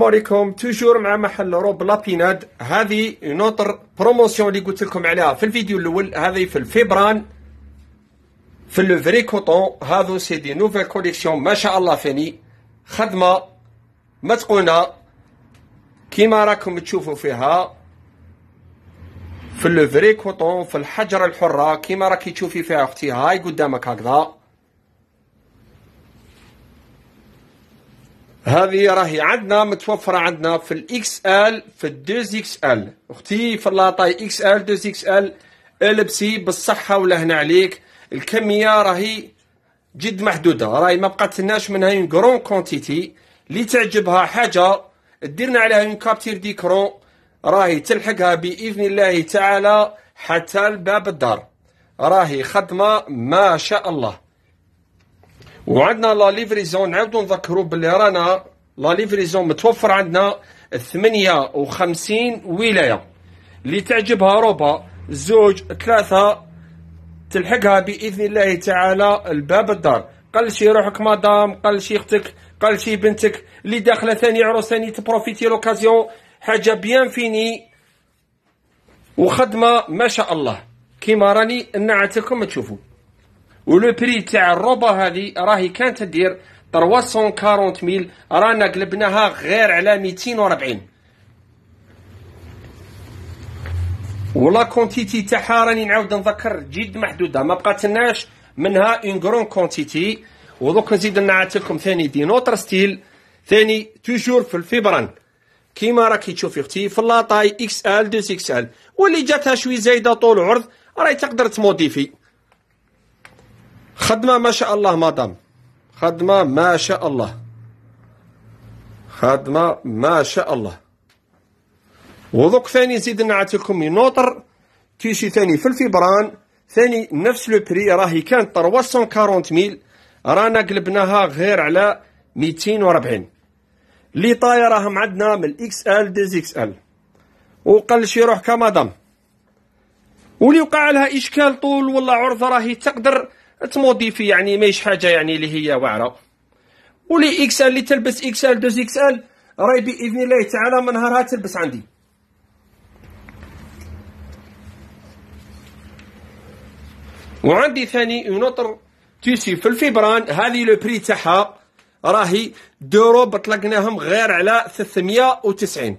السلام عليكم توجور مع محل روب لابيناد هذه نوتر بروموسيون اللي قلت لكم عليها في الفيديو الاول هذه في الفيبران في لو فري كوتون هذو سي دي نوفيل كوليكسيون ما شاء الله فيني خدمه متقونه كيما راكم تشوفوا فيها في لو فري كوتون في الحجره الحره كيما راكي تشوفي فيها اختي هاي قدامك هكذا هذه راهي عندنا متوفره عندنا في الاكس ال في الدوز اكس ال اختي في اللاطاي اكس ال دوز اكس ال البسي بالصحه ولهنا عليك الكميه راهي جد محدوده راهي ما بقات لناش منها اون كرون كونتيتي اللي تعجبها حاجه ديرنا عليها اون كابتير ديكرون راهي تلحقها باذن الله تعالى حتى لباب الدار راهي خدمه ما شاء الله وعندنا لا ليفريزون نعاودو نذكرو بلي رانا لا ليفريزون متوفر عندنا 58 ولايه اللي تعجبها روبا زوج ثلاثه تلحقها باذن الله تعالى الباب الدار قل شي روحك مدام قل شي اختك قل شي بنتك اللي داخله ثاني عروس ثاني تبروفيتي لوكازيون حاجه بيان فيني وخدمه ما شاء الله كيما راني نعتكم تشوفوا ولو بري تاع الروبا هذه راهي كانت دير 340 ميل رانا قلبناها غير على 240 ولا كونتيتي تاعها راني نعاود نذكر جد محدوده ما بقاتلناش منها اون كرون كونتيتي ودوك نزيد نعاود لكم ثاني دي نوتر ستيل ثاني توجور في الفيبران كيما راكي تشوفي اختي في لاطاي اكس ال دو اكس ال واللي جاتها شوي زايده طول عرض راهي تقدر تموديفي خدمة ما شاء الله مدام خدمة ما شاء الله خدمة ما شاء الله وذوك ثاني نزيد نعطيكم نوطر كيشي ثاني في الفيبران ثاني نفس لو بري راهي كانت 340 ميل رانا قلبناها غير على 240 لي طايره راهم عندنا من الاكس ال ديز اكس ال وقال شي روح مدام واللي وقع لها اشكال طول ولا عرض راهي تقدر تموديفي يعني ماهيش حاجه يعني اللي هي واعره ولي اكس ال اللي تلبس اكس ال دوز اكس ال راهي باذن الله تعالى من نهارها تلبس عندي وعندي ثاني ينطر تيسي في الفيبران هذه لو بري تاعها راهي دورو بطلقناهم غير على 390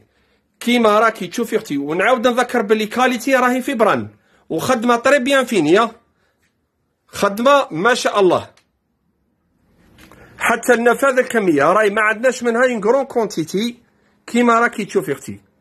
كيما راكي تشوفي اختي ونعاود نذكر بلي كاليتي راهي فيبران وخدمه طري بيان فينيا خدمه ما شاء الله حتى النفاذ الكميه راهي ما عندناش منها اون كرون كونتيتي كيما راكي تشوفي اختي